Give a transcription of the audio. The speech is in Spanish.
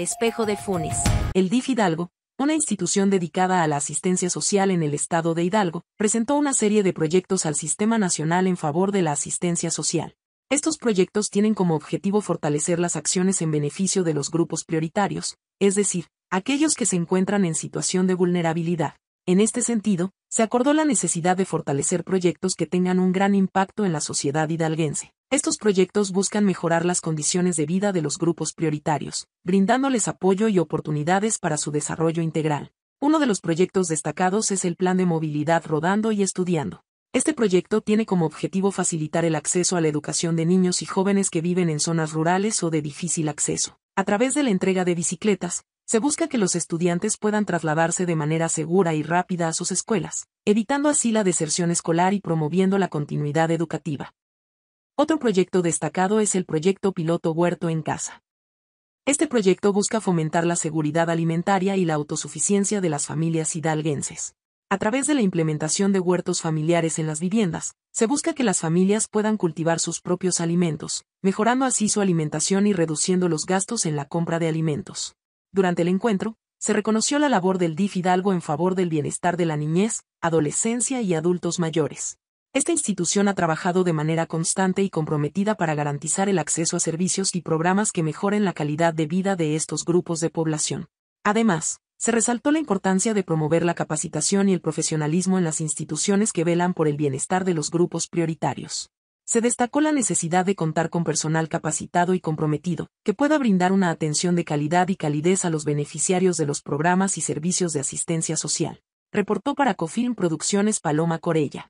espejo de Funes. El DIF Hidalgo, una institución dedicada a la asistencia social en el estado de Hidalgo, presentó una serie de proyectos al Sistema Nacional en favor de la asistencia social. Estos proyectos tienen como objetivo fortalecer las acciones en beneficio de los grupos prioritarios, es decir, aquellos que se encuentran en situación de vulnerabilidad. En este sentido, se acordó la necesidad de fortalecer proyectos que tengan un gran impacto en la sociedad hidalguense. Estos proyectos buscan mejorar las condiciones de vida de los grupos prioritarios, brindándoles apoyo y oportunidades para su desarrollo integral. Uno de los proyectos destacados es el Plan de Movilidad Rodando y Estudiando. Este proyecto tiene como objetivo facilitar el acceso a la educación de niños y jóvenes que viven en zonas rurales o de difícil acceso. A través de la entrega de bicicletas, se busca que los estudiantes puedan trasladarse de manera segura y rápida a sus escuelas, evitando así la deserción escolar y promoviendo la continuidad educativa. Otro proyecto destacado es el proyecto piloto Huerto en Casa. Este proyecto busca fomentar la seguridad alimentaria y la autosuficiencia de las familias hidalguenses. A través de la implementación de huertos familiares en las viviendas, se busca que las familias puedan cultivar sus propios alimentos, mejorando así su alimentación y reduciendo los gastos en la compra de alimentos. Durante el encuentro, se reconoció la labor del DIF Hidalgo en favor del bienestar de la niñez, adolescencia y adultos mayores. Esta institución ha trabajado de manera constante y comprometida para garantizar el acceso a servicios y programas que mejoren la calidad de vida de estos grupos de población. Además, se resaltó la importancia de promover la capacitación y el profesionalismo en las instituciones que velan por el bienestar de los grupos prioritarios. Se destacó la necesidad de contar con personal capacitado y comprometido, que pueda brindar una atención de calidad y calidez a los beneficiarios de los programas y servicios de asistencia social. Reportó para COFILM Producciones Paloma Corella.